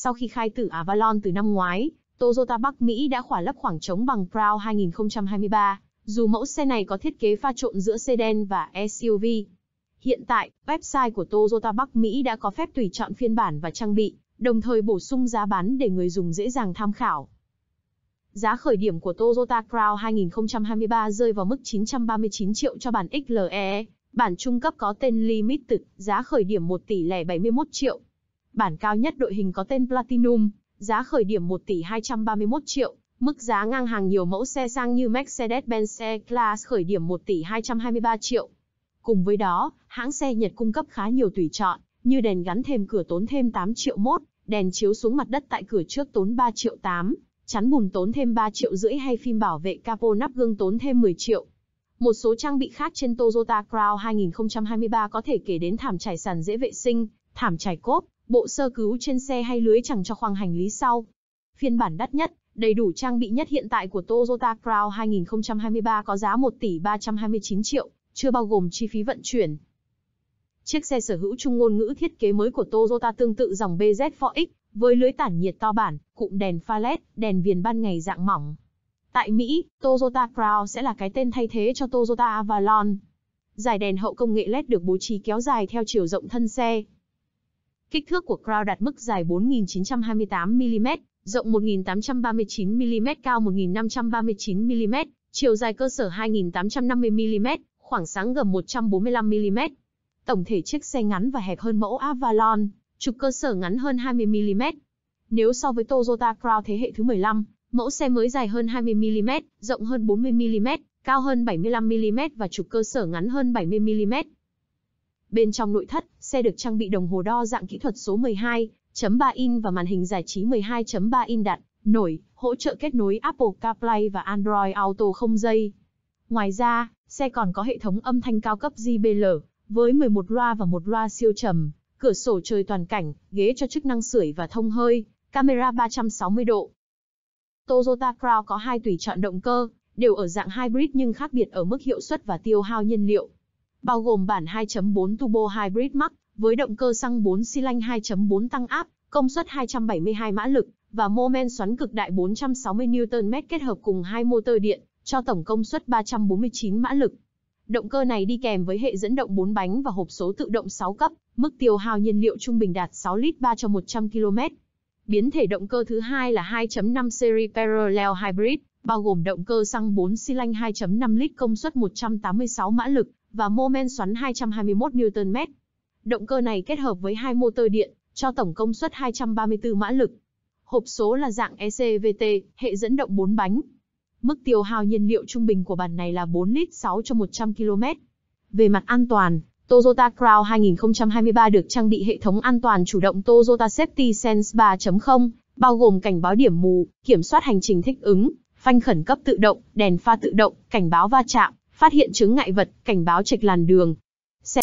Sau khi khai tử Avalon từ năm ngoái, Toyota Bắc Mỹ đã khỏa lấp khoảng trống bằng Proud 2023, dù mẫu xe này có thiết kế pha trộn giữa sedan và SUV. Hiện tại, website của Toyota Bắc Mỹ đã có phép tùy chọn phiên bản và trang bị, đồng thời bổ sung giá bán để người dùng dễ dàng tham khảo. Giá khởi điểm của Toyota Crown 2023 rơi vào mức 939 triệu cho bản XLE, bản trung cấp có tên Limited, giá khởi điểm 1 tỷ lẻ 71 triệu, Bản cao nhất đội hình có tên Platinum, giá khởi điểm 1 tỷ 231 triệu, mức giá ngang hàng nhiều mẫu xe sang như Mercedes-Benz E-Class khởi điểm 1 tỷ 223 triệu. Cùng với đó, hãng xe Nhật cung cấp khá nhiều tùy chọn, như đèn gắn thêm cửa tốn thêm 8 triệu mốt, đèn chiếu xuống mặt đất tại cửa trước tốn 3 triệu 8, chắn bùn tốn thêm 3 triệu rưỡi hay phim bảo vệ capo nắp gương tốn thêm 10 triệu. Một số trang bị khác trên Toyota Crown 2023 có thể kể đến thảm trải sàn dễ vệ sinh, thảm trải cốp, bộ sơ cứu trên xe hay lưới chẳng cho khoang hành lý sau. Phiên bản đắt nhất, đầy đủ trang bị nhất hiện tại của Toyota Crown 2023 có giá 1 tỷ 329 triệu, chưa bao gồm chi phí vận chuyển. Chiếc xe sở hữu chung ngôn ngữ thiết kế mới của Toyota tương tự dòng BZ4X, với lưới tản nhiệt to bản, cụm đèn pha LED, đèn viền ban ngày dạng mỏng. Tại Mỹ, Toyota Crown sẽ là cái tên thay thế cho Toyota Avalon. Giải đèn hậu công nghệ LED được bố trí kéo dài theo chiều rộng thân xe. Kích thước của crown đạt mức dài 4.928mm, rộng 1.839mm, cao 1.539mm, chiều dài cơ sở 2.850mm, khoảng sáng gầm 145mm. Tổng thể chiếc xe ngắn và hẹp hơn mẫu Avalon, trục cơ sở ngắn hơn 20mm. Nếu so với Toyota Crown thế hệ thứ 15, mẫu xe mới dài hơn 20mm, rộng hơn 40mm, cao hơn 75mm và trục cơ sở ngắn hơn 70mm. Bên trong nội thất, Xe được trang bị đồng hồ đo dạng kỹ thuật số 12.3 in và màn hình giải trí 12.3 in đặt nổi, hỗ trợ kết nối Apple CarPlay và Android Auto không dây. Ngoài ra, xe còn có hệ thống âm thanh cao cấp JBL với 11 loa và một loa siêu trầm, cửa sổ trời toàn cảnh, ghế cho chức năng sưởi và thông hơi, camera 360 độ. Toyota Crown có hai tùy chọn động cơ, đều ở dạng hybrid nhưng khác biệt ở mức hiệu suất và tiêu hao nhiên liệu bao gồm bản 2.4 turbo hybrid max với động cơ xăng 4 xi lanh 2.4 tăng áp, công suất 272 mã lực và mô men xoắn cực đại 460 Nm kết hợp cùng hai motor điện cho tổng công suất 349 mã lực. Động cơ này đi kèm với hệ dẫn động 4 bánh và hộp số tự động 6 cấp, mức tiêu hao nhiên liệu trung bình đạt 6 lít 3 cho 100 km. Biến thể động cơ thứ hai là 2.5 series parallel hybrid, bao gồm động cơ xăng 4 xi lanh 2.5 lít công suất 186 mã lực và mô men xoắn 221 Nm. Động cơ này kết hợp với hai motor điện, cho tổng công suất 234 mã lực. Hộp số là dạng ECVT, hệ dẫn động 4 bánh. Mức tiêu hao nhiên liệu trung bình của bản này là 4 lít 6 cho 100 km. Về mặt an toàn, Toyota Crown 2023 được trang bị hệ thống an toàn chủ động Toyota Safety Sense 3.0, bao gồm cảnh báo điểm mù, kiểm soát hành trình thích ứng, phanh khẩn cấp tự động, đèn pha tự động, cảnh báo va chạm, phát hiện chứng ngại vật, cảnh báo trạch làn đường. Xe...